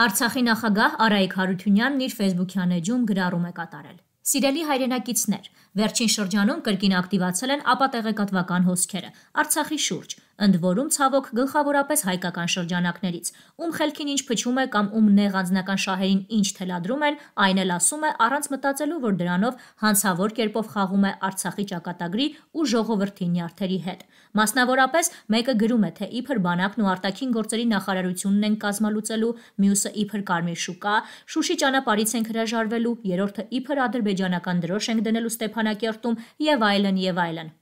Արցախի նախագահ Արայիկ Հարությունյանն իր Facebook-յան էջում գրառում է կատարել. Սիրելի հայրենակիցներ, վերջին շրջանում կրկին ակտիվացել են ապատեղեկատվական հոսքերը Արցախի շուրջ, ընդ որում ցավոք գլխավորապես հայկական շրջանակներից, ում խելքին ինչ փչում է կամ ում նեղ անձնական շահերին ինչ թելադրում են, այն էլ ասում է առանց մտածելու, որ դրանով հանցավոր կերպով խաղում է Արցախի ճակատագրի ու ժողովրդի նյարդերի հետ։ Մասնավորապես մեկը գրում է, թե իբր բանակն ու արտաքին գործերի նախարարությունն են կազմալուծելու, մյուսը իբր Կարմիր շուկա, Շուշի ճանապարհից են հրաժարվելու, երրորդը իբր ադրբեջանական դրոշ են դնելու Ստեփանակերտում եւ այլն եւ այլն։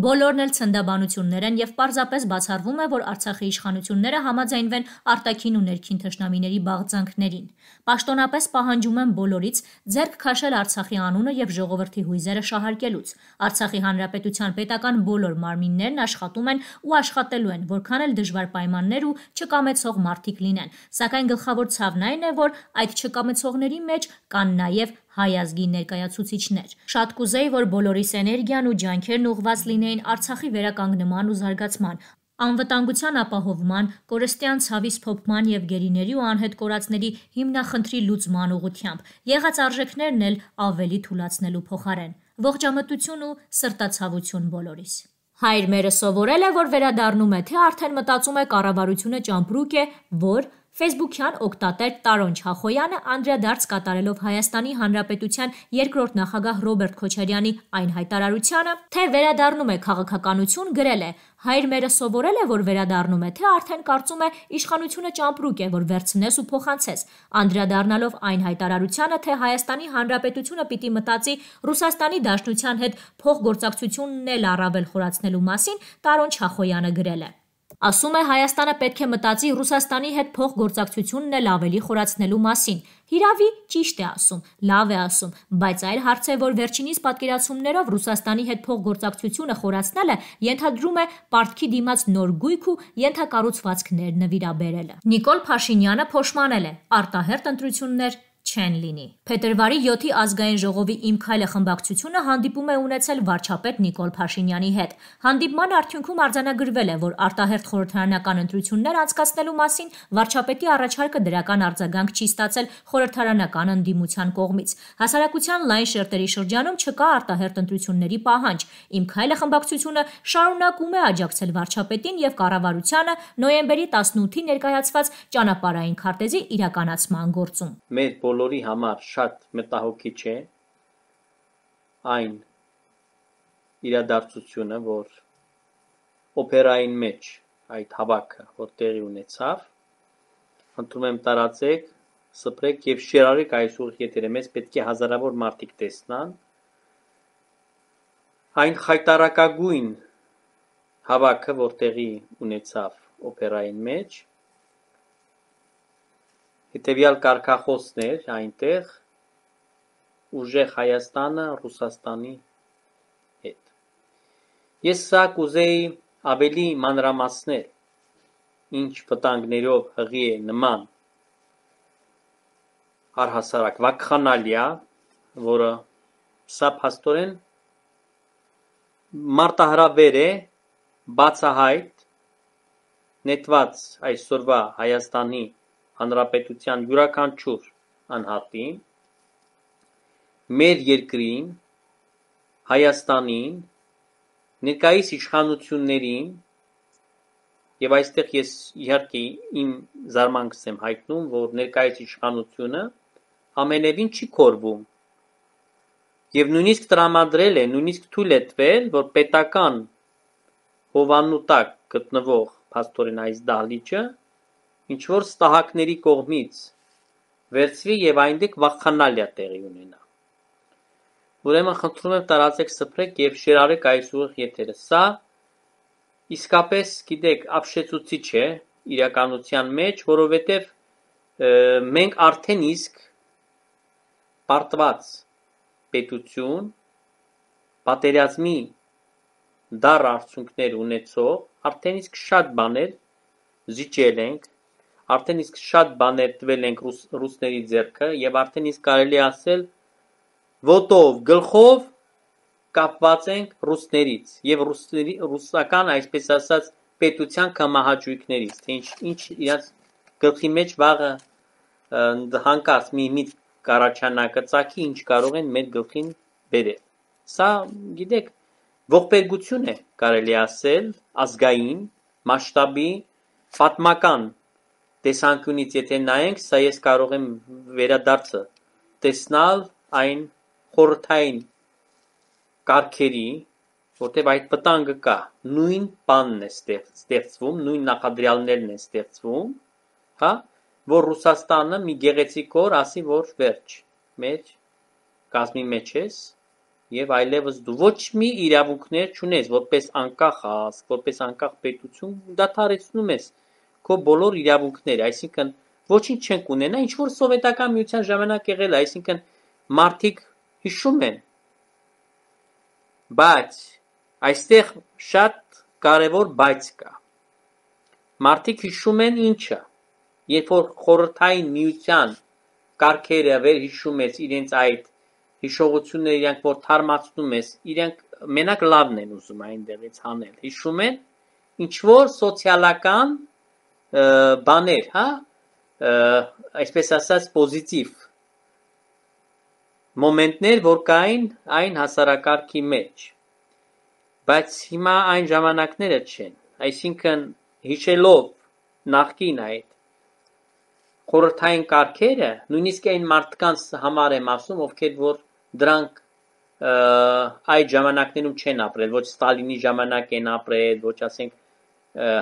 Բոլորն էլ ցնդաբանություններ են եւ պարզապես բացառվում է, որ Արցախի իշխանությունները համաձայնվեն արտաքին ու ներքին թշնամիների բաղձանքներին։ Պաշտոնապես պահանջում են բոլորից ձեռք քաշել Արցախի անունը եւ ժողովրդի հույզերը շահարկելուց։ Արցախի հանրապետության պետական բոլոր մարմիններն աշխատում են ու աշխատելու են, որքան էլ դժվար պայմաններ ու չկամեցող մարդիկ լինեն։ Սակայն գլխավոր ցավն այն է, որ այդ չկամեցողների մեջ կան նաեւ հայ ազգի ներկայացուցիչներ։ Շատ կուզեի, որ բոլորիս էներգիան ու ջանքերն ուղված լինեին Արցախի վերականգնման ու զարգացման, անվտանգության ապահովման, կորստյան ցավից փոփման եւ գերիների ու անհետ կորածների հիմնախնդրի լուծման ուղղությամբ։ Եղած արժեքներն էլ ավելի թուլացնելու փոխարեն։ Ողջամտություն ու սրտացավություն բոլորիս։ Հայր մերը սովորել է, որ վերադառնում է, թե արդեն մտածում է կառավարությունը ճամբրուկ է, որ Facebook-յան օգտատեր Տարոն Չախոյանը անդրադարձ կատարելով Հայաստանի Հանրապետության երկրորդ նախագահ Ռոբերտ Քոչարյանի այն հայտարարությանը, թե վերադառնում է քաղաքականություն, գրել է. «Հայր մերը սովորել է, որ վերադառնում է, թե արդեն կարծում է իշխանությունը ճամպրուկ է, որ վերցնես ու փոխանցես»։ Անդրադառնալով այն հայտարարությանը, թե Հայաստանի Հանրապետությունը պիտի մտածի Ռուսաստանի Դաշնության հետ փոխգործակցությունն էլ առավել խորացնելու մասին, Տարոն Չախոյանը գրել է. Ասում է Հայաստանը պետք է մտածի Ռուսաստանի հետ փոխգործակցությունն էլ ավելի խորացնելու մասին։ Հիրավի ճիշտ է ասում, լավ է ասում, բայց այլ հարց է, որ վերջինիս պատկերացումներով Ռուսաստանի հետ փոխգործակցությունը խորացնելը ենթադրում է պարտքի դիմաց նոր գույք ու ենթակառուցվածքներ նվիրաբերելը։ Նիկոլ Փաշինյանը փոշմանել է արտահերտ ընտրություններ չեն լինի։ Փետրվարի 7-ի ազգային ժողովի Իմ քայլը խմբակցությունը հանդիպում է ունեցել վարչապետ Նիկոլ Փաշինյանի հետ։ Հանդիպման արդյունքում արձանագրվել է, որ արտահերթ խորհրդարանական ընտրություններ անցկացնելու մասին վարչապետի առաջարկը դրական արձագանք չի ստացել խորհրդարանական ընդդիմության կողմից։ Հասարակության լայն շերտերի շրջանում չկա արտահերթ ընտրությունների պահանջ։ Իմ քայլը խմբակցությունը շարունակում է աջակցել վարչապետին եւ կառավարությանը նոյեմբերի 18-ի ներկայացված ճանապարհային քարտեզի իրականացման գործում։ Մեր բոլոր բոլորի համար շատ մտահոգիչ է այն իրադարձությունը, որ օպերային մեջ այդ հավաքը, որ տեղի ունեցավ, ընդունում եմ տարածեք, սպրեք եւ շերարեք այս ուղիղ եթերը մեզ պետք է հազարավոր մարդիկ տեսնան այն խայտարակագույն հավաքը, որ տեղի ունեցավ օպերային մեջ, Հետևյալ կարգախոսներ այնտեղ «Ուժեղ Հայաստանը Ռուսաստանի հետ»: Ես սա կուզեի ավելի մանրամասնել, ինչ վտանգներով հղի է նման առհասարակ վախկանալյա, որը սա փաստորեն մարտահրավեր է, բացահայտ, նետված այսօրվա Հայաստանի հանրապետության յուրաքանչյուր անհատին, մեր երկրին, Հայաստանին, ներկայիս իշխանություններին և այստեղ ես իհարկե իմ զարմանքս եմ հայտնում, որ ներկայիս իշխանությունը ամենևին չի քորվում և նույնիսկ տրամադրել է, նույնիսկ թույլ է տվել, որ պետական հովանու տակ գտնվող փաստորեն այս դահլիճը ինչ-որ ստահակների կողմից վերցվի և այնտեղ վախխանալիա տեղի ունենա։ Ուրեմն խնդրում եմ տարածեք, սփռեք եւ շերարեք այս ուղիղ եթերը։ Սա իսկապես, գիտեք, ապշեցուցիչ է իրականության մեջ, որովհետեւ մենք արդեն իսկ պարտված պետություն պատերազմի դար արդյունքներ ունեցող արդեն իսկ շատ բաներ զիջել ենք Արդեն իսկ շատ բաներ տվել ենք ռուսների ձեռքը եւ արդեն իսկ կարելի ասել ոտով, գլխով կապված ենք ռուսներից եւ ռուսների ռուսական այսպես ասած պետության կամ հաճույքներից, թե ինչ ինչ իրաց գլխի մեջ վաղը հանկարծ մի միտ կարաչանա կծակի ինչ կարող են մեր գլխին բերել։ Սա, գիտեք, ողբերգություն է, կարելի ասել, ազգային, մասշտաբի, պատմական տեսանկյունից եթե նայենք, սա ես կարող եմ վերադարձը տեսնալ այն խորթային կարգերի, որտեվ այդ վտանգը կա։ Նույն բանն է ստեղծվում, նույն նախադրյալներն են ստեղծվում, հա, որ Ռուսաստանը մի գեղեցիկ օր ասի, որ վերջ, մեր գազմի մեջ ես եւ այլևս դու ոչ մի իրավունքներ չունես, որպես անկախ հասկ, որպես անկախ պետություն դադարեցնում ես քո բոլոր իրավունքները, այսինքն ոչինչ չենք ունենա, ինչ որ սովետական միության ժամանակ եղել է, այսինքն մարդիկ հիշում են։ Բայց այստեղ շատ կարևոր բայց կա։ Մարդիկ հիշում են ինչը։ Երբ որ խորհրդային միության կարգերը վերհիշում ես իրենց այդ հիշողությունները իրանք որ թարմացնում ես, իրանք մենակ լավն են ուզում այնտեղից հանել։ Հիշում են ինչ որ սոցիալական բաներ, հա, այսպես ասած պոզիտիվ մոմենտներ, որ կային այն հասարակարգի մեջ։ Բայց հիմա այն ժամանակները չեն։ Այսինքն հիշելով նախքին այդ խորհրդային կարգերը, նույնիսկ այն մարդկանց համար եմ ասում, ովքեր որ դրանք այդ ժամանակներում չեն ապրել, ոչ Ստալինի ժամանակ են ապրել, ոչ ասենք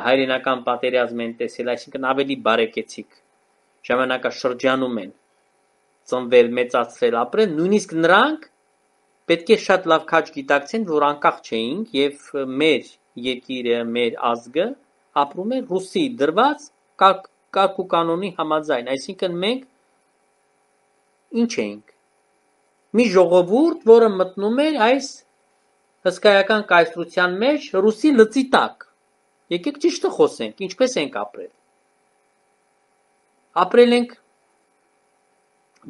հայրենական պատերազմ են տեսել, այսինքն ավելի բարեկեցիկ ժամանակաշրջանում են ծնվել, մեծացրել, ապրել, նույնիսկ նրանք պետք է շատ լավ քաչ գիտակցեն, որ անկախ չէինք եւ մեր երկիրը, մեր ազգը ապրում է ռուսի դրված կարգ ու կանոնի համաձայն, այսինքն մենք ինչ էինք մի ժողովուրդ, որը մտնում էր այս հսկայական կայսրության մեջ ռուսի լծի տակ Եկեք ճիշտը խոսենք, ինչպես ենք ապրել։ Ապրել ենք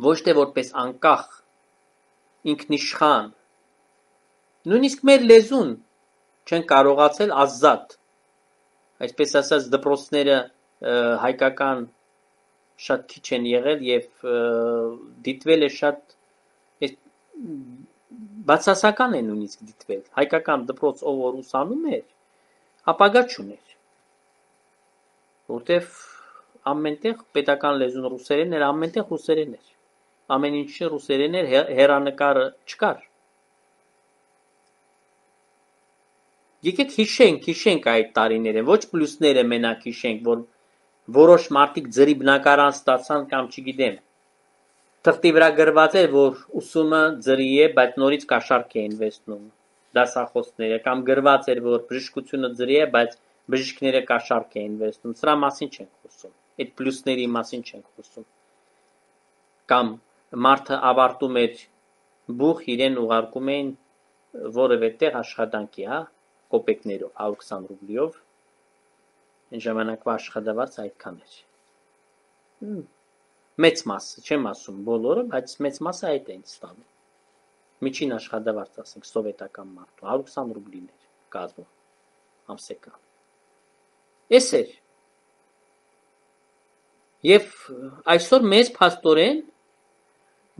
ոչ թե որպես անկախ, ինքնիշխան։ Նույնիսկ մեր լեզուն չեն կարողացել ազատ։ Այսպես ասած դպրոցները հայկական շատ քիչ են եղել եւ դիտվել է շատ այս բացասական է նույնիսկ դիտվել։ Հայկական դպրոց ով որ ուսանում էր, ապագա չուներ։ Որտեվ ամենտեղ պետական լեզուն ռուսերենն էր, ամենտեղ ռուսերեն էր։ Ամեն ինչը ռուսերեն էր, հերանեկարը չկար։ Եկեք հիշենք, հիշենք այդ տարիները, ոչ պլյուսները մենակ հիշենք, որ որոշ մարդիկ ծրի բնակարան ստացան կամ չգիտեմ։ Թղթի վրա գրված էր, որ ուսումը ծրի է, բայց նորից կաշառք է ինվեստնում դասախոսները կամ գրված էր որ բժշկությունը ծրի է, բայց բժիշկները կաշառք էին վերցնում։ Սրա մասին չենք խոսում։ Այդ պլյուսների մասին չենք խոսում։ Կամ մարդը ավարտում էր բուխ իրեն ուղարկում էին որևէ տեղ աշխատանքի, հա, կոպեկներով, 120 հա, ռուբլիով։ Այն ժամանակվա աշխատավարձ այդքան էր։ Մեծ մասը, չեմ ասում բոլորը, բայց մեծ մասը այդ էին ստանում Միջին աշխատավարձ, ասենք, սովետական մարդու 120 ռուբլին էր կազմում ամսական։ Էս էր։ Եվ այսօր մեզ փաստորեն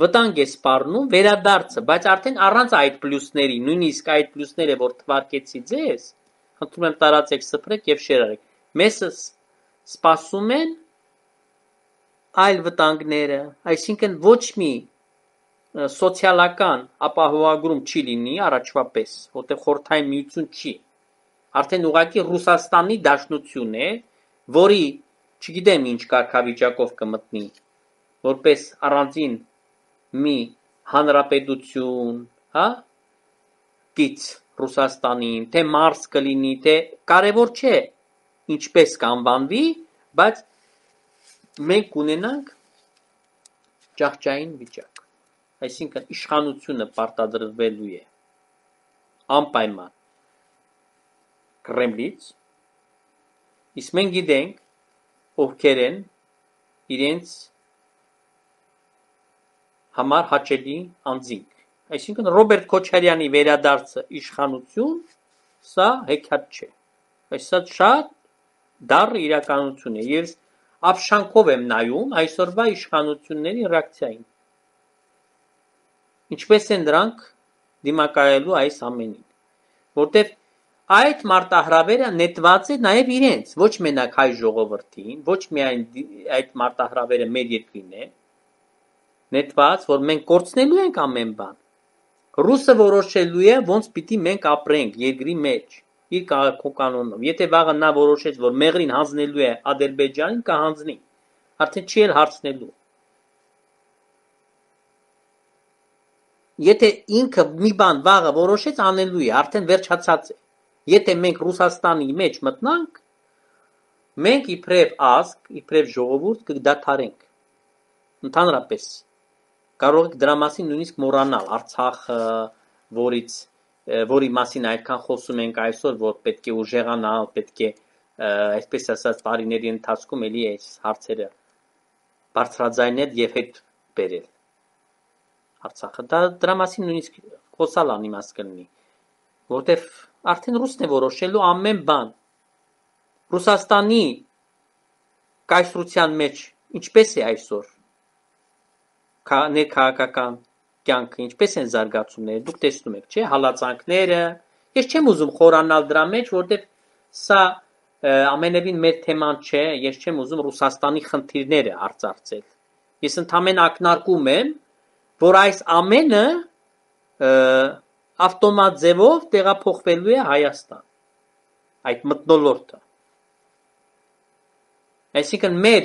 վտանգ է սպառնում վերադարձը, բայց արդեն առանց այդ պլյուսների, նույնիսկ այդ պլյուսները, որ թվարկեցի ձեզ, հնդրում եմ տարածեք, սփռեք եւ շերարեք։ Մեսը սպասում են այլ վտանգները, այսինքն ոչ մի սոցիալական ապահովագրում չի լինի առաջվա պես, որտեղ խորթային միություն չի։ Արդեն ուղակի Ռուսաստանի դաշնություն է, որի չգիտեմ ինչ կարգավիճակով կմտնի, որպես առանձին մի հանրապետություն, հա? Կից Ռուսաստանին, թե Մարս կլինի, թե կարևոր չէ ինչպես կանվանվի, բայց մենք ունենանք ճահճային վիճակ այսինքն իշխանությունը պարտադրվելու է անպայման Կրեմլից իսկ մենք գիտենք ովքեր են իրենց համար հաճելի անձինք այսինքն Ռոբերտ Քոչարյանի վերադարձը իշխանություն սա հեքիաթ չէ այս սա շատ դառը իրականություն է ես ապշանքով եմ նայում այսօրվա իշխանությունների ռեակցիային ինչպես են դրանք դիմակայելու այս ամենին։ Որտեվ այդ մարտահրավերը նետված է նաև իրենց, ոչ մենակ հայ ժողովրդին, ոչ միայն այդ մարտահրավերը մեր երկրին է, նետված, որ մենք կորցնելու ենք ամեն բան։ Ռուսը որոշելու է, ոնց պիտի մենք ապրենք երկրի մեջ, իր քաղաքականոնով։ Եթե վաղը նա որոշեց, որ մեղրին հանձնելու է Ադրբեջանին, կհանձնի։ Արդեն չի էլ հարցնելու եթե ինքը մի բան վաղը որոշեց անելու է, արդեն վերջացած է։ Եթե մենք Ռուսաստանի մեջ մտնանք, մենք իբրև ազգ, իբրև ժողովուրդ կդադարենք։ Ընդհանրապես կարող եք դրա մասին նույնիսկ մոռանալ Արցախը, որից որի մասին այդքան խոսում ենք այսօր, որ պետք է ուժեղանալ, պետք է այսպես ասած տարիների ընթացքում ելի այս հարցերը բարձրաձայնել եւ հետ բերել։ Արցախը։ Դա դրա մասին նույնիսկ խոսալ անիմաստ կլինի, որտեվ արդեն ռուսն է որոշելու ամեն բան։ Ռուսաստանի կայսրության մեջ ինչպես է այսօր ներքաղաքական կյանքը, ինչպես են զարգացումները, դուք տեսնում եք, չէ՞, հալածանքները։ Ես չեմ ուզում խորանալ դրա մեջ, որտեվ սա ամենևին մեր թեման չէ, ես չեմ ուզում Ռուսաստանի խնդիրները արծարծել։ Ես ընդամենը ակնարկում եմ, որ այս ամենը ավտոմատձևով տեղափոխվելու է Հայաստան այդ մտնոլորտը այսինքն մեր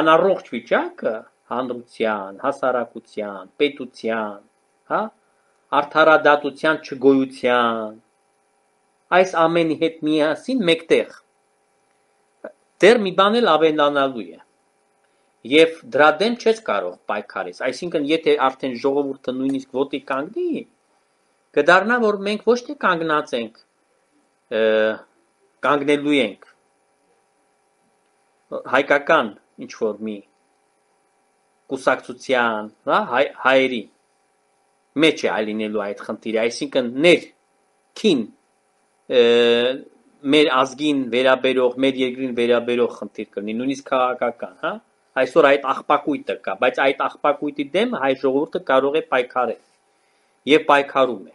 անառողջ վիճակը հանրության, հասարակության, պետության, հա, արդարադատության չգոյության այս ամենի հետ միասին մեկտեղ դեռ մի բան էլ ավելանալու է Եվ դրա դեմ չես կարող պայքարես։ Այսինքն, եթե արդեն ժողովուրդը նույնիսկ ոտի կանգնի, կդառնա, որ մենք ոչ թե կանգնած ենք, կանգնելու ենք հայկական ինչ որ մի կուսակցության, հա, հայ, հայերի մեջ է այլինելու այդ խնդիրը, այսինքն ներ քին մեր ազգին վերաբերող, մեր երկրին վերաբերող խնդիր կլինի, նույնիսկ քաղաքական, հա։ Այսօր այդ աղբակույտը կա, բայց այդ աղբակույտի դեմ հայ ժողովուրդը կարող է պայքարել եւ պայքարում է։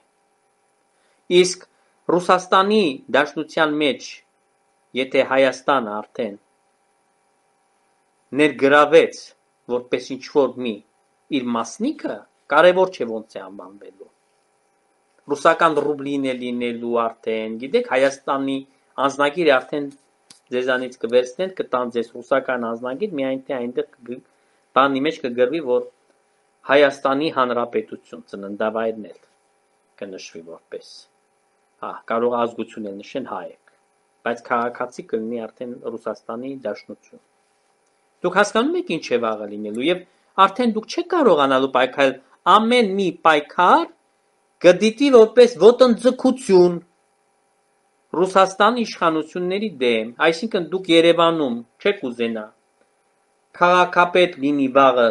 Իսկ Ռուսաստանի դաշնության մեջ, եթե Հայաստանը արդեն ներգրավեց որպես ինչ որ մի իր մասնիկը, կարևոր չէ ոնց է անվանվելու։ Ռուսական ռուբլին է լինելու արդեն, գիտեք, Հայաստանի անznագիրը արդեն ձեզանից կվերցնեն, կտան ձեզ ռուսական անձնագիր, միայն թե այնտեղ բանի մեջ կգրվի, որ Հայաստանի Հանրապետություն ծննդավայրն էլ կնշվի որպես։ Հա, կարող ազգություն էլ նշեն հայեք, բայց քաղաքացի կլինի արդեն Ռուսաստանի Դաշնություն։ Դուք հասկանում եք ինչ է վաղը լինելու եւ արդեն դուք չեք կարողանալու պայքարել ամեն մի պայքար գդիտի որպես ոտնձգություն Ռուսաստանի իշխանությունների դեմ, այսինքն դուք Երևանում չեք ուզենա քաղաքապետ լինի վաղը,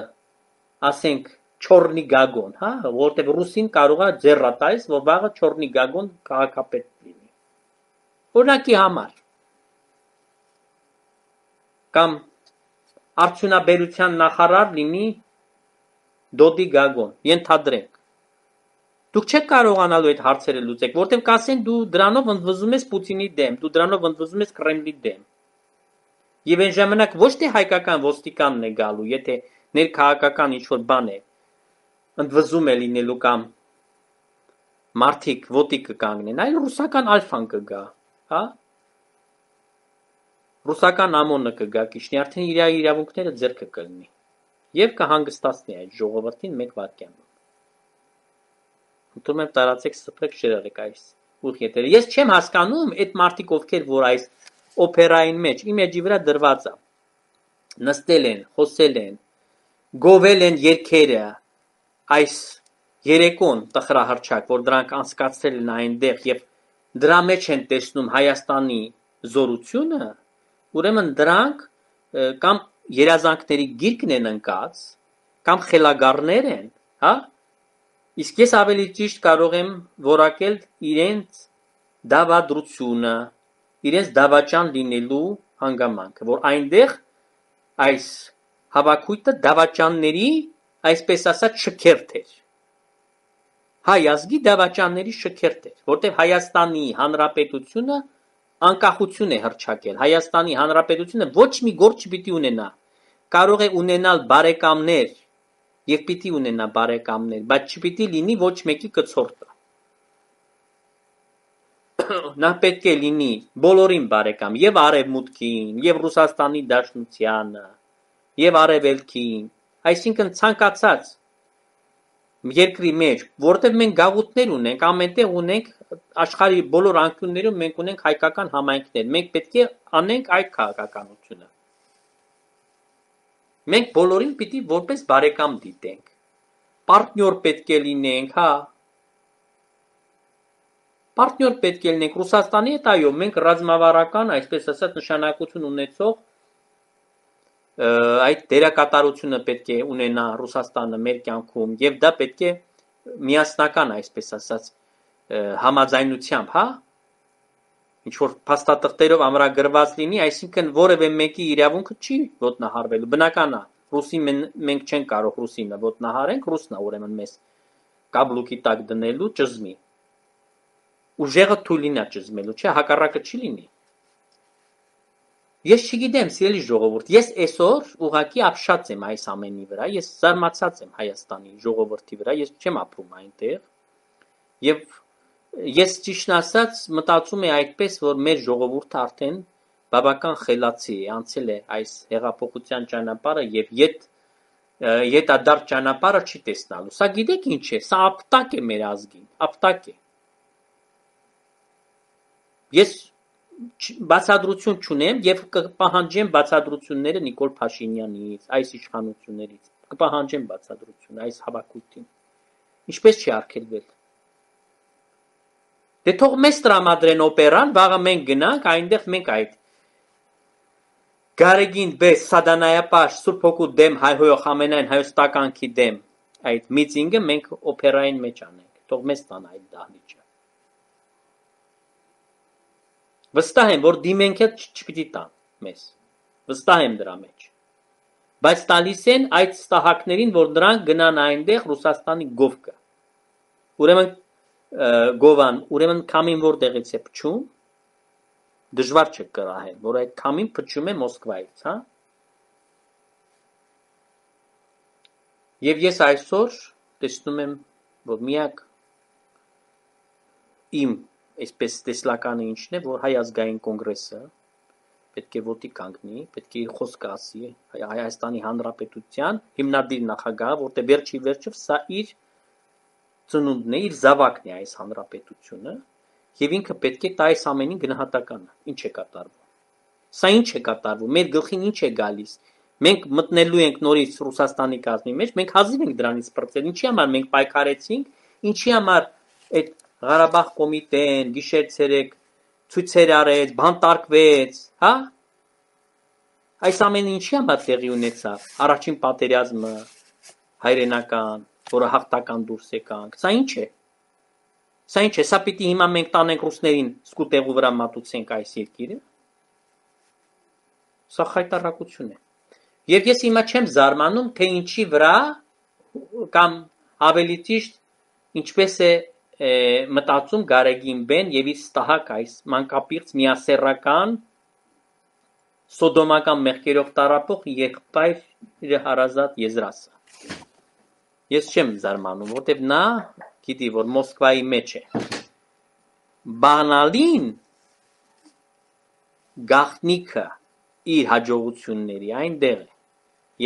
ասենք Չորնի Գագոն, հա, որտեղ ռուսին կարող է ձեռա տալիս, որ վաղը Չորնի Գագոն քաղաքապետ լինի։ Օրինակի համար կամ արդյունաբերության նախարար լինի Դոդի Գագոն, ենթադրենք։ Դուք չեք կարողանալու այդ հարցերը լուծեք, որտեղ կասեն դու դրանով ընդվզում ես Պուտինի դեմ, դու դրանով ընդվզում ես Կրեմլի դեմ։ Եվ այն ժամանակ ոչ թե հայկական ոստիկանն է գալու, եթե ներքաղաքական ինչ-որ բան է, ընդվզում է լինելու կամ մարդիկ ոտիկը կանգնեն, այլ ռուսական ալֆան կգա, հա? Ռուսական ԱՄՆ-ը կգա, Կիշնի արդեն իր իրավունքները ձեռքը կլնի։ Եվ կհանգստացնի այդ ժողովրդին մեկ վարքյանում։ Ուտում եմ տարածեք սփեք շերալեք այս ուղիղ եթերը։ Ես չեմ հասկանում այդ մարդիկ ովքեր որ այս օպերային մեջ իմեջի վրա դրված է։ Նստել են, խոսել են, գովել են երկերը այս երեկոն տխրահրճակ, որ դրանք անցկացրել են այնտեղ եւ դրա մեջ են տեսնում Հայաստանի զորությունը, ուրեմն դրանք կամ երազանքների գիրկն են ընկած, կամ խելագարներ են, հա, Իսկ ես ավելի ճիշտ կարող եմ որակել իրենց դավադրությունը, իրենց դավաճան լինելու հանգամանքը, որ այնտեղ այս հավաքույտը դավաճանների, այսպես ասած, շքերթ էր։ Հայ ազգի դավաճանների շքերթ էր, որտեղ Հայաստանի Հանրապետությունը անկախություն է հրճակել։ Հայաստանի Հանրապետությունը ոչ մի գործ չպիտի ունենա։ Կարող է ունենալ բարեկամներ, և պիտի ունենա բարեկամներ, բայց չպիտի լինի ոչ մեկի կցորդը։ Նա պետք է լինի բոլորին բարեկամ, եւ արևմուտքին, եւ Ռուսաստանի Դաշնությանը, եւ արևելքին, այսինքն ցանկացած երկրի մեջ, որտեղ մենք գաղութներ ունենք, ամենտեղ ունենք աշխարհի բոլոր անկյուններում մենք ունենք հայկական համայնքներ։ Մենք պետք է անենք այդ քաղաքականությունը։ Մենք բոլորին պիտի որպես բարեկամ դիտենք։ Պարտներ պետք է լինենք, հա։ Պարտներ պետք է լինենք Ռուսաստանի հետ, այո, մենք ռազմավարական, այսպես ասած, նշանակություն ունեցող այդ դերակատարությունը պետք է ունենա Ռուսաստանը մեր կյանքում եւ դա պետք է միասնական, այսպես ասած, համաձայնությամբ, հա, ինչ որ փաստաթղթերով ամրագրված լինի, այսինքն որևէ մեկի իրավունքը չի ոտնահարվելու, բնական է։ Ռուսին մեն, մենք չենք կարող ռուսին ոտնահարենք, ռուսն է ուրեմն մեզ կաբլուկի տակ դնելու ճզմի։ Ուժեղը թույլինա ճզմելու, չէ, հակառակը չի լինի։ Ես չգիտեմ, սիրելի ժողովուրդ, ես այսօր ուղակի ապշած եմ այս ամենի վրա, ես զարմացած եմ Հայաստանի ժողովրդի վրա, ես չեմ ապրում այնտեղ։ Եվ ես ճիշտ ասած մտածում եմ այդպես, որ մեր ժողովուրդը արդեն բավական խելացի է, անցել է այս հեղափոխության ճանապարհը եւ իդ յետադար ճանապարհը չի տեսնալու։ Սա գիտեք ինչ է, սա ապտակ է մեր ազգին, ապտակ է։ Ես բացադրություն չունեմ եւ կպահանջեմ բացադրությունները Նիկոլ Փաշինյանից, այս իշխանություններից։ Կպահանջեմ բացադրություն այս հավաքույթին։ Ինչպես չի արգելվել Դե թող մեզ տրամադրեն օպերան, վաղը մենք գնանք, այնտեղ մենք այդ։ Գարեգին բես սադանայապաշ Սուրբ հոգու դեմ հայհոյող ամենայն հայոստականքի դեմ այդ միտինգը մենք օպերային մեջ անենք։ Թող մեզ տան այդ դահլիճը։ Վստահ եմ, որ դիմենք հետ չպիտի տան մեզ։ Վստահ եմ դրա մեջ։ Բայց տալիս են այդ ստահակներին, որ նրանք գնան այնտեղ Ռուսաստանի գովկը։ Ուրեմն գովան ուրեմն քամին որտեղից է փչում դժվար չէ կրահել որ այդ քամին փչում է մոսկվայից հա եւ ես այսօր տեսնում եմ որ միակ իմ այսպես տեսլականը ինչն է որ հայ ազգային կոնգրեսը պետք է ոտի կանգնի, պետք է խոսք ասի Հայաստանի Հանրապետության հիմնադիր նախագահը, որտեղ վերջի վերջով սա իր ծնունդն է, իր զավակն է այս հանրապետությունը, եւ ինքը պետք է տա այս ամենին գնահատականը, ինչ է կատարվում։ Սա ինչ է կատարվում, մեր գլխին ինչ է գալիս։ Մենք մտնելու ենք նորից Ռուսաստանի կազմի մեջ, մենք հազիվ ենք դրանից բրծել։ Ինչի համար մենք պայքարեցինք, ինչի համար այդ Ղարաբաղ կոմիտեն գիշեր-ցերեկ ցույցեր արեց, բանտարկվեց, հա? Այս ամենը ինչի համար տեղի ունեցավ։ Առաջին պատերազմը հայրենական, որը հաղթական դուրս եկանք։ Սա ի՞նչ է։ Սա ի՞նչ է։ Սա պիտի հիմա մենք տանենք ռուսներին սկուտեղու վրա մատուցենք այս երկիրը։ Սա խայտարակություն է։ Եվ ես հիմա չեմ զարմանում, թե ինչի վրա կամ ավելի ճիշտ ինչպես է մտածում Գարեգին Բեն եւ իր ստահակ այս մանկապիրց միասերական սոդոմական մեղքերով տարապող եղբայր իր հարազատ Եզրասը ես չեմ զարմանում, որտեվ նա գիտի, որ Մոսկվայի մեջ է։ Բանալին գախնիկը իր հաջողությունների այնտեղ է։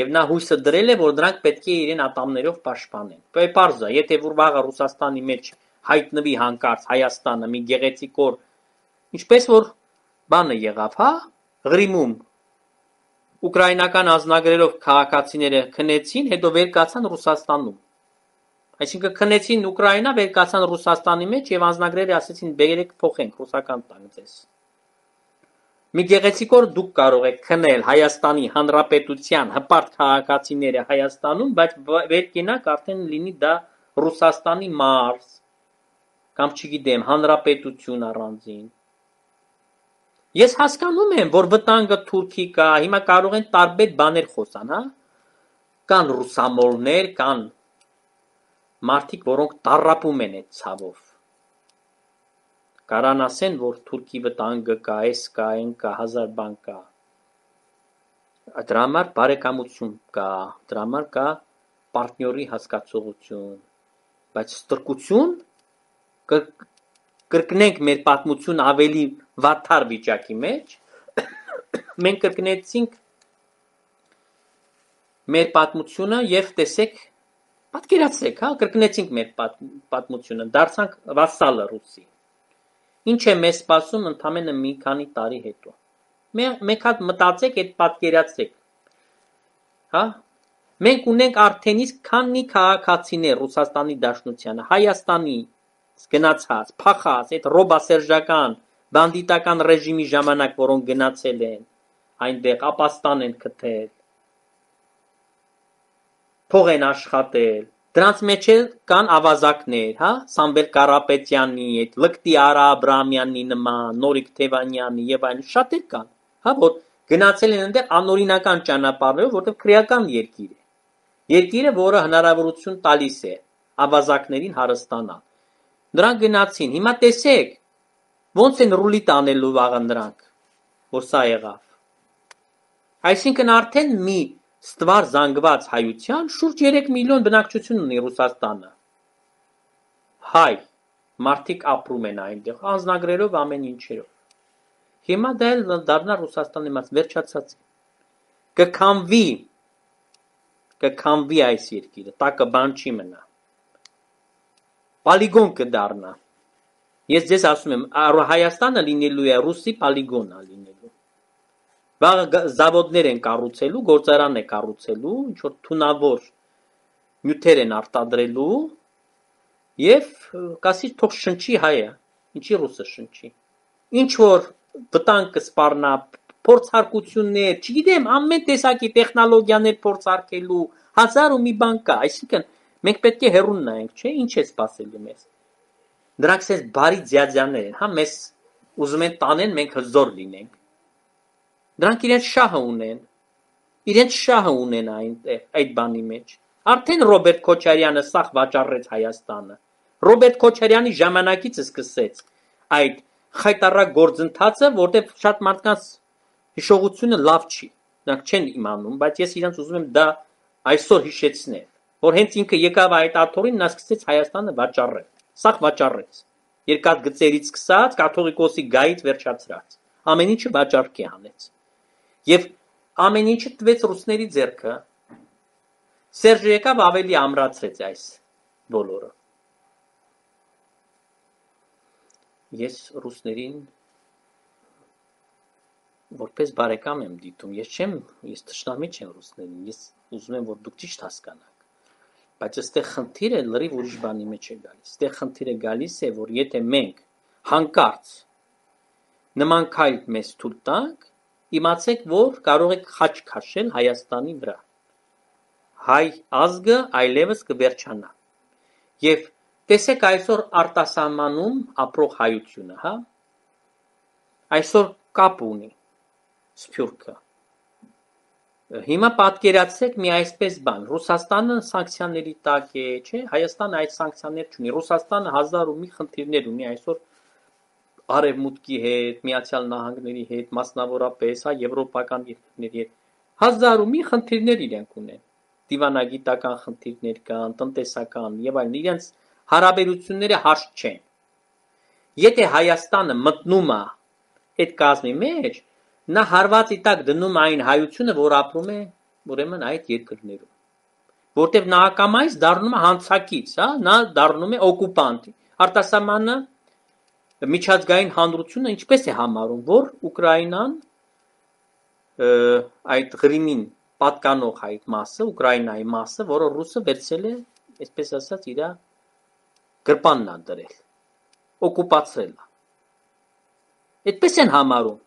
Եվ նա հույսը դրել է, որ դրանք պետք է իրեն ատամներով պաշտպանեն։ Բայց parza, եթե որ վաղը Ռուսաստանի մեջ հայտնվի հանկարծ Հայաստանը մի գեղեցիկոր, ինչպես որ բանը եղավ, հա, Ղրիմում ուկրաինական անձնագրերով քաղաքացիները քնեցին, հետո վեր կացան Ռուսաստանում։ Այսինքն քնեցին Ուկրաինա, վեր կացան Ռուսաստանի մեջ եւ անձնագրերը ասեցին՝ «Բերեք փոխենք ռուսական տանք ձեզ»։ Մի գեղեցիկոր դուք կարող եք քնել Հայաստանի Հանրապետության հպարտ քաղաքացիները Հայաստանում, բայց վեր կենակ արդեն լինի դա Ռուսաստանի մարզ կամ չգիտեմ, հանրապետություն առանձին։ Ես հասկանում եմ, որ վտանգը Թուրքի կա, հիմա կարող են տարբեր բաներ խոսան, հա։ Կան ռուսամոլներ, կան մարդիկ, որոնք տարապում են այդ ցավով։ Կարան ասեն, որ Թուրքի վտանգը կա, էս կա, այն կա, հազար բան կա։ Դրա համար բարեկամություն կա, դրա համար կա պարտների հասկացողություն, բայց ստրկություն կրկնենք մեր պատմություն ավելի վաթար վիճակի մեջ մենք կրկնեցինք մեր պատմությունը եւ տեսեք պատկերացրեք, հա, կրկնեցինք մեր պատ, պատմությունը, դարձանք վասալը ռուսի։ Ինչ է մեզ սպասում ընդամենը մի քանի տարի հետո։ Մեկ հատ մտածեք այդ պատկերացրեք։ Հա, Մենք ունենք արդեն իսկ քանի քաղաքացիներ Ռուսաստանի Դաշնությանը, Հայաստանի գնացած, փախած, այդ ռոբասերժական բանդիտական ռեժիմի ժամանակ որոնք գնացել են այնտեղ ապաստան են գտել փող են աշխատել դրանց մեջ էլ կան ավազակներ հա Սամվել Կարապետյանի այդ Լկտի Արա Աբրամյանի նման Նորիկ Թևանյանի եւ այլն շատեր կան հա որ գնացել են այնտեղ անօրինական ճանապարհով որտեղ քրեական երկիր է երկիրը որը հնարավորություն տալիս է ավազակներին հարստանալ նրանք գնացին հիմա տեսեք Ո՞նց են ռուլիտ անելու վաղը նրանք, որ սա եղավ։ Այսինքն արդեն մի ստվար զանգված հայության շուրջ 3 միլիոն բնակչություն ունի Ռուսաստանը։ Հայ մարդիկ ապրում են այնտեղ անznագրերով ամեն ինչերով։ Հիմա դա էլ դառնա Ռուսաստանի մաս վերջացած։ Կքամվի կքամվի այս երկիրը, տակը բան չի մնա։ Պալիգոն կդառնա Ես ձեզ ասում եմ, Հայաստանը լինելու է ռուսի պալիգոն ալին վաղը զավոդներ են կառուցելու, գործարան է կառուցելու, ինչ որ թունավոր նյութեր են արտադրելու եւ կասի թող շնչի հայը, ինչի ռուսը շնչի։ Ինչ որ վտանգ կսպառնա փորձարկություններ, չգիտեմ, ամեն տեսակի տեխնոլոգիաներ փորձարկելու, հազար ու մի բան կա, այսինքն մենք պետք է հերուն նայենք, չէ՞, ինչ է սпасելու մեզ։ Դրանք sense բարի ձյաձյաններ են, հա, մեզ ուզում են տանեն, մենք հզոր լինենք։ Դրանք իրենց շահը ունեն։ Իրենց շահը ունեն այն այդ բանի մեջ։ Արդեն Ռոբերտ Քոչարյանը սախ վաճառեց Հայաստանը։ Ռոբերտ Քոչարյանի ժամանակից սկսեց այդ խայտարակ գործընթացը, որտեղ շատ մարդկանց հիշողությունը լավ չի։ Նրանք չեն իմանում, բայց ես իրենց ուզում եմ դա այսօր հիշեցնել, որ հենց ինքը եկավ այդ աթորին, նա սկսեց Հայաստանը վաճառել։ Սա վաճառեց։ Երկար գծերից սկսած կաթողիկոսի գայից վերջացրած։ Ամեն ինչը վաճառքի հանեց։ Եվ ամեն ինչը տվեց ռուսների ձեռքը։ Սերժ եկավ ավելի ամրացրեց այս բոլորը։ Ես ռուսներին որպես բարեկամ եմ դիտում։ Ես չեմ, ես ճշտամիտ չեմ ռուսներին։ Ես ուզում եմ, որ դուք ճիշտ հասկանաք։ Բայց այստեղ խնդիրը լրիվ ուրիշ բանի մեջ է գալիս։ Այստեղ խնդիրը գալիս է, որ եթե մենք հանկարծ նման քայլ մեզ թույլ տանք, իմացեք, որ կարող եք խաչ քաշել Հայաստանի վրա։ Հայ ազգը այլևս կվերջանա։ Եվ տեսեք այսօր արտասահմանում ապրող հայությունը, հա։ Այսօր կապ ունի Սփյուռքը Հիմա պատկերացրեք մի այսպես բան, Ռուսաստանը սանկցիաների տակ է, չէ՞, Հայաստանը այդ սանկցիաներ չունի։ Ռուսաստանը հազար ու մի խնդիրներ ունի այսօր արևմուտքի հետ, Միացյալ Նահանգների հետ, մասնավորապես, հա, եվրոպական երկրների հետ։ Հազար ու մի խնդիրներ իրենք ունեն։ Դիվանագիտական խնդիրներ կան, տնտեսական եւ այլն, իրենց հարաբերությունները հաշ չեն։ Եթե Հայաստանը մտնում է այդ կազմի մեջ, Նա հարվածի տակ դնում այն հայությունը, որ ապրում է ուրեմն այդ երկրներում։ Որտեւ նա ակամայից դառնում է հանցակից, հա, նա դառնում է օկուպանտ։ Արտասահմանը միջազգային հանրությունը ինչպես է համարում, որ Ուկրաինան այդ Ղրիմին պատկանող այդ մասը, Ուկրաինայի մասը, որը ռուսը վերցրել է, այսպես ասած, իր գրպանն ա դրել, օկուպացրել։ Այդպես են համարում։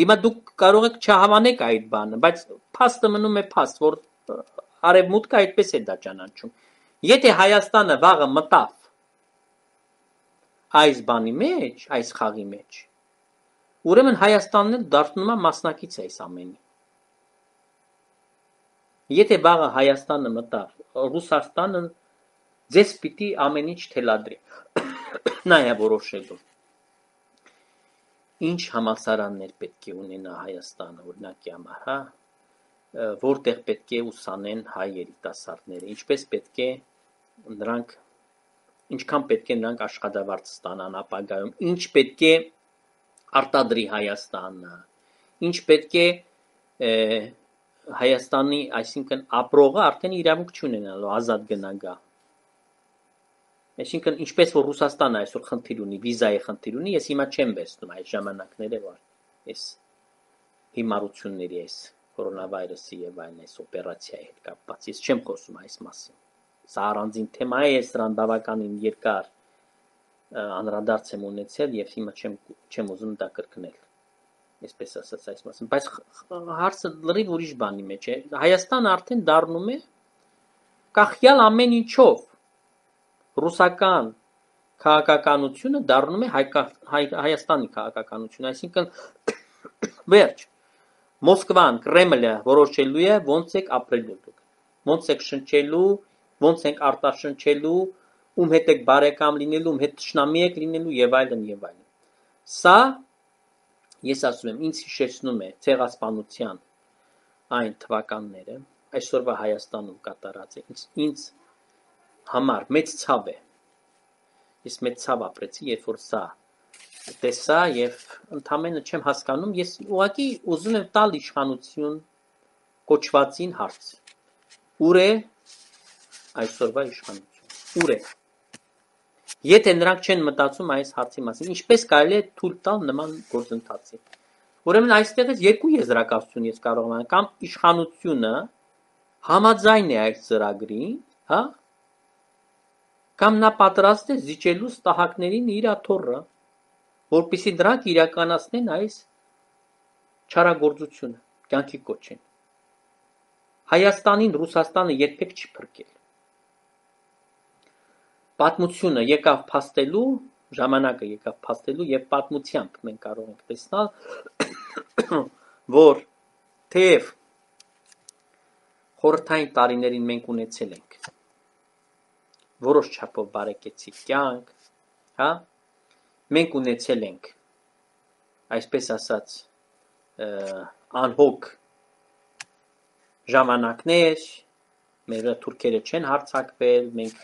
Հիմա դուք կարող եք չհավանեք այդ բանը, բայց փաստը մնում է փաստ, որ արևմուտքը այդպես է դա ճանաչում։ Եթե Հայաստանը վաղը մտավ այս բանի մեջ, այս խաղի մեջ, ուրեմն Հայաստանն էլ դառնում է մասնակից այս ամենի։ Եթե վաղը Հայաստանը մտավ Ռուսաստանը, ձեզ պիտի ամեն ինչ թելադրի։ Նա է որոշելու ինչ համալսարաններ պետք է ունենա Հայաստանը, օրինակ ՀՄՀ, որտեղ պետք է ուսանեն հայ երիտասարդները, ինչպես պետք է նրանք ինչքան պետք է նրանք աշխատավարձ ստանան ապագայում, ինչ պետք է արտադրի Հայաստանը, ինչ պետք է Հայաստանի, այսինքն ապրողը արդեն իրավունք չունենալու ազատ գնա գա Այսինքն ինչպես որ Ռուսաստանը այսօր խնդիր ունի, վիզայի խնդիր ունի, ես հիմա չեմ վերցնում այդ ժամանակները, որ այս հիմարությունների այս կորոնավայրուսի եւ այն այս օպերացիայի հետ կապված։ Ես չեմ խոսում այս մասին։ Սա առանձին թեմա է, ես դրան բավականին երկար անդրադարձ եմ ունեցել եւ հիմա չեմ չեմ ուզում դա կրկնել այսպես ասած այս մասին բայց հարցը լրիվ ուրիշ բանի մեջ է հայաստանը արդեն դառնում է կախյալ ամեն ինչով ռուսական քաղաքականությունը դառնում է հայաստանի քաղաքականություն, այսինքն վերջ Մոսկվան, Կրեմլը որոշելու է ոնց եք ապրելու դուք, ոնց եք շնչելու, ոնց եք արտաշնչելու, ում հետ եք բարեկամ լինելու, ում հետ ճշնամի եք լինելու եւ այլն եւ այլն։ Սա ես ասում եմ, ինձ հիշեցնում է ցեղասպանության այն թվականները այսօրվա Հայաստանում կատարած է։ Ինձ ինձ համար մեծ ցավ է։ Ես մեծ ցավ ապրեցի, երբ որ սա տեսա եւ ընդամենը չեմ հասկանում, ես ուղղակի ուզում եմ տալ իշխանություն կոչվածին հարց։ Ուր է այսօրվա իշխանություն։ Ուր է։ Եթե նրանք չեն մտածում այս հարցի մասին, ինչպես կարելի է թույլ տալ նման գործընթացի։ Ուրեմն այստեղից երկու եզրակացություն ես կարող եմ կամ իշխանությունը համաձայն է այս ծրագրին, հա, Կամ նա պատրաստ է զիջելու ստահակներին իր աթոռը, որպիսի դրանք իրականացնեն այս չարագործությունը, կյանքի կոչեն։ Հայաստանին Ռուսաստանը երբեք չփրկել։ Պատմությունը եկավ փաստելու, ժամանակը եկավ փաստելու եւ պատմությամբ մենք կարող ենք տեսնել, որ թեև խորթային տարիներին մենք ունեցել ենք որոշ չափով բարեկեցիկ կյանք, հա? Մենք ունեցել ենք այսպես ասած անհոգ ժամանակներ, մեր թուրքերը չեն հարցակվել, մենք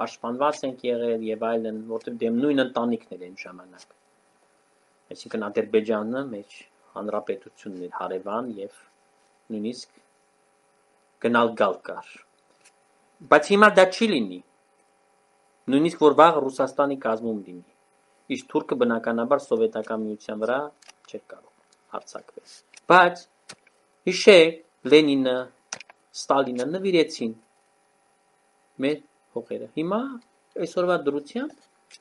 պաշտպանված ենք եղել եւ այլն, որտեղ դեմ նույն ընտանիքներ են ժամանակ։ Այսինքն Ադրբեջանը մեջ հանրապետությունն էր հարևան եւ նույնիսկ գնալ գալ կար։ Բայց հիմա դա չի լինի նույնիսկ որ վաղ Ռուսաստանի կազմում լինի։ Իսկ թուրքը բնականաբար սովետական միության վրա չէր կարող հարձակվել։ Բայց հիշեք Լենինը, Ստալինը նվիրեցին մեր հողերը։ Հիմա այսօրվա դրությամբ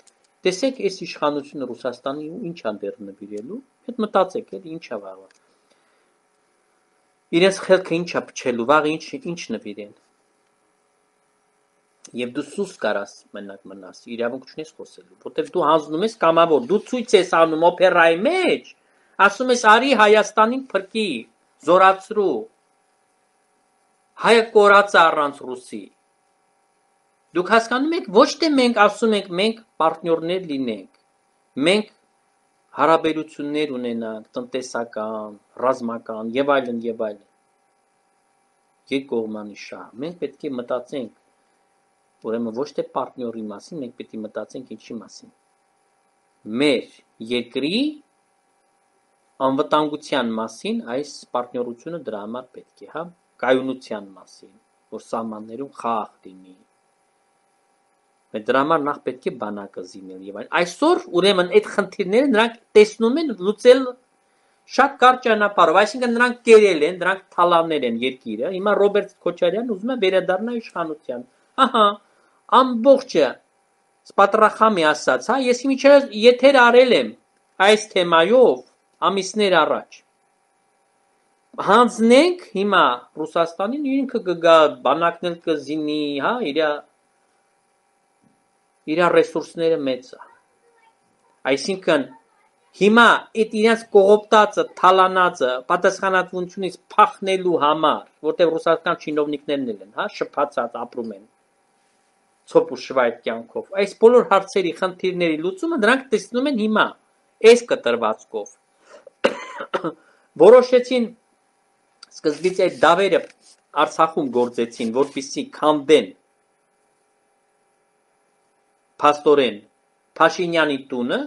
տեսեք այս իշխանությունը Ռուսաստանի ու ինչ անդեր նվիրելու, հետ մտածեք, էլ ինչա վարվա։ Իրենց խելքը ինչա փչելու, վաղ ինչ ինչ նվիրեն։ Եվ դու սուս կարաս մենակ մնաս, իրավունք չունես խոսելու, որտեվ դու հանձնում ես կամավոր, դու ցույց ես անում օպերայի մեջ, ասում ես արի Հայաստանին փրկի, զորացրու։ Հայը կորած է առանց ռուսի։ Դուք հասկանում եք, ոչ թե մենք ասում ենք մենք պարտներներ լինենք։ Մենք հարաբերություններ ունենանք, տնտեսական, ռազմական եւ այլն եւ այլն։ Երկկողմանի շահ։ Մենք պետք է մտածենք Ուրեմն ոչ թե պարտների մասին, մենք պետք է մտածենք ինչի մասին։ Մեր երկրի անվտանգության մասին այս պարտներությունը դրա համար պետք է, հա, կայունության մասին, որ սահմաններում խաղ լինի։ Մենք դրա համար նախ պետք է բանակը զինել եւ այն։ Այսօր ուրեմն այդ խնդիրները նրանք տեսնում են լուծել շատ կարճ ճանապարհով, այսինքն նրանք կերել են, նրանք թալանել են երկիրը։ Հիմա Ռոբերտ Քոչարյան ուզում է վերադառնալ իշխանության։ Ահա, ամբողջը, սպատրախամի ասաց, հա, ես միջեր եթեր արել եմ այս թեմայով ամիսներ առաջ։ Հանձնենք հիմա Ռուսաստանին ինքը կգա, բանակն էլ կզինի, հա, իր իր ռեսուրսները մեծ է։ Այսինքն հիմա այդ իրաց կողոպտածը, թալանածը, պատասխանատվությունից փախնելու համար, որտեղ ռուսական չինովնիկներն են, հա, շփացած ապրում են ցոփուշվայ կյանքով։ Այս բոլոր հարցերի խնդիրների լուծումը նրանք տեսնում են հիմա, այս կտրվածքով։ Որոշեցին սկզբից այդ դավերը Արցախում գործեցին, որպիսի քանդեն Պաստորեն Փաշինյանի տունը,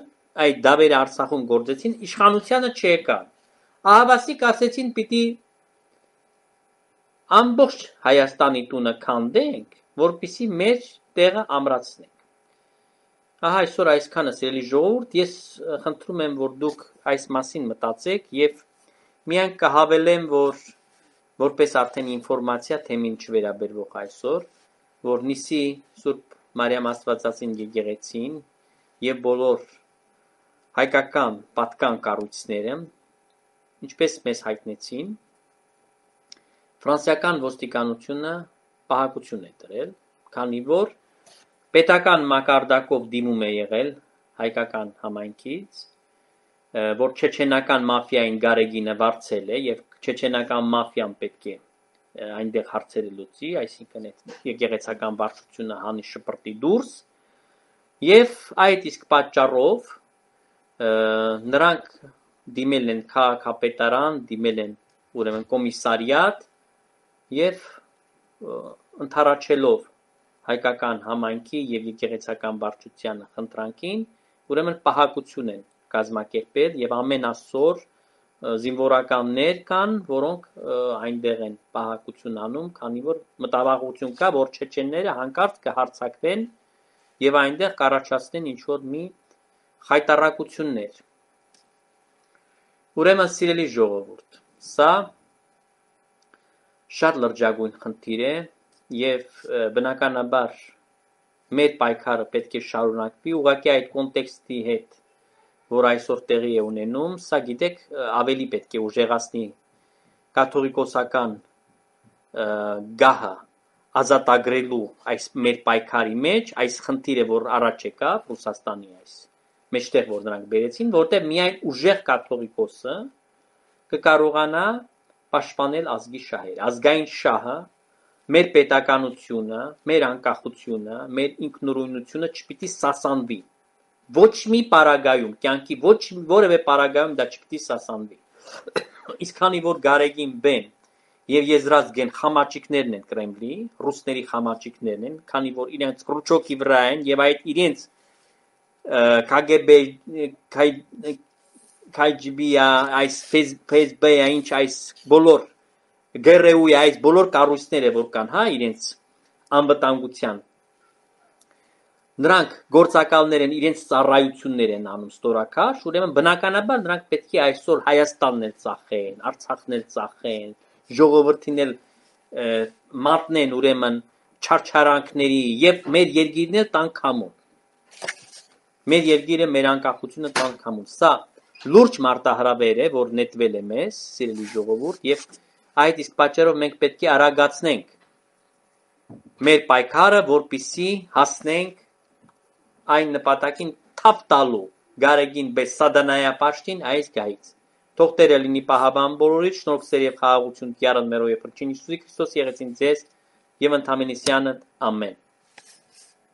այդ դավերը Արցախում գործեցին, իշխանությունը չեկան։ Ահավասիկ ասեցին պիտի ամբողջ Հայաստանի տունը քանդենք որպիսի մեր տեղը ամրացնենք։ Ահա այսօր այսքանը սիրելի ժողովուրդ, ես խնդրում եմ, որ դուք այս մասին մտածեք եւ միայն կհավելեմ, որ որպես արդեն ինֆորմացիա թեմին չվերաբերվող այսօր, որ նիսի Սուրբ Մարիամ Աստվածածին եկեղեցին եւ բոլոր հայկական պատկան կառույցները, ինչպես մեզ հայտնեցին, ֆրանսիական ոստիկանությունը պահակություն է դրել, քանի որ պետական մակարդակով դիմում է եղել հայկական համայնքից, որ չեչենական մաֆիային Գարեգինը վարձել է եւ չեչենական մաֆիան պետք է այնտեղ հարցերը լուծի, այսինքն այդ եկեղեցական վարչությունը հանի շպրտի դուրս եւ այդ իսկ պատճառով նրանք դիմել են քաղաքապետարան, դիմել են ուրեմն կոմիսարիատ եւ ընթառաջելով հայկական համայնքի եւ եկեղեցական վարչության խնդրանքին, ուրեմն պահակություն են կազմակերպել եւ ամենասոր զինվորականներ կան, որոնք այնտեղ են պահակություն անում, քանի որ մտավախություն կա, որ չեչենները հանկարծ կհարցակվեն եւ այնտեղ կառաջացնեն ինչ որ մի խայտարակություններ։ Ուրեմն սիրելի ժողովուրդ, սա շատ լրջագույն խնդիր է եւ բնականաբար մեր պայքարը պետք է շարունակվի ուղղակի այդ կոնտեքստի հետ, որ այսօր տեղի է ունենում, սա գիտեք ավելի պետք է ուժեղացնի կաթողիկոսական գահը ազատագրելու այս մեր պայքարի մեջ այս խնդիրը որ առաջ եկավ Ռուսաստանի այս մեջտեղ որ նրանք բերեցին որտեղ միայն ուժեղ կաթողիկոսը կկարողանա պաշտպանել ազգի շահերը։ Ազգային շահը, մեր պետականությունը, մեր անկախությունը, մեր ինքնուրույնությունը չպիտի սասանվի։ Ոչ մի պարագայում, կյանքի ոչ որևէ պարագայում դա չպիտի սասանվի։ Իսկ քանի որ Գարեգին Բեն եւ Եզրազգեն խամաճիկներն են Կրեմլի, ռուսների խամաճիկներն են, քանի որ իրենց ռուչոկի վրա են եւ այդ իրենց KGB KGB-ը, այս FSB-ը, ինչ այս բոլոր ԳՌՈՒ-ի e այս բոլոր կառույցները որ կան, հա, իրենց անվտանգության նրանք գործակալներ են իրենց ծառայություններ են անում ստորակաշ, ուրեմն բնականաբար նրանք պետք է այսօր Հայաստանն էլ ծախեն, Արցախն էլ ծախեն, ժողովրդին էլ մատնեն ուրեմն չարչարանքների եւ մեր երկիրն էլ տան կամում։ Մեր երկիրը մեր անկախությունը տան կամում։ Սա լուրջ մարտահրավեր է, որ նետվել է մեզ, սիրելի ժողովուրդ, եւ այդ իսկ պատճառով մենք պետք է արագացնենք մեր պայքարը, որպիսի հասնենք այն նպատակին թափ տալու Գարեգին Բեսադանայապաշտին այս գայից։ Թող Տերը լինի պահաբան բոլորիդ, շնորհք սեր եւ խաղաղություն Տյարն մերոյ Փրկչին Հիսուսի Քրիստոս եղեցին ձեզ եւ ընդհանրիսյանը ամեն։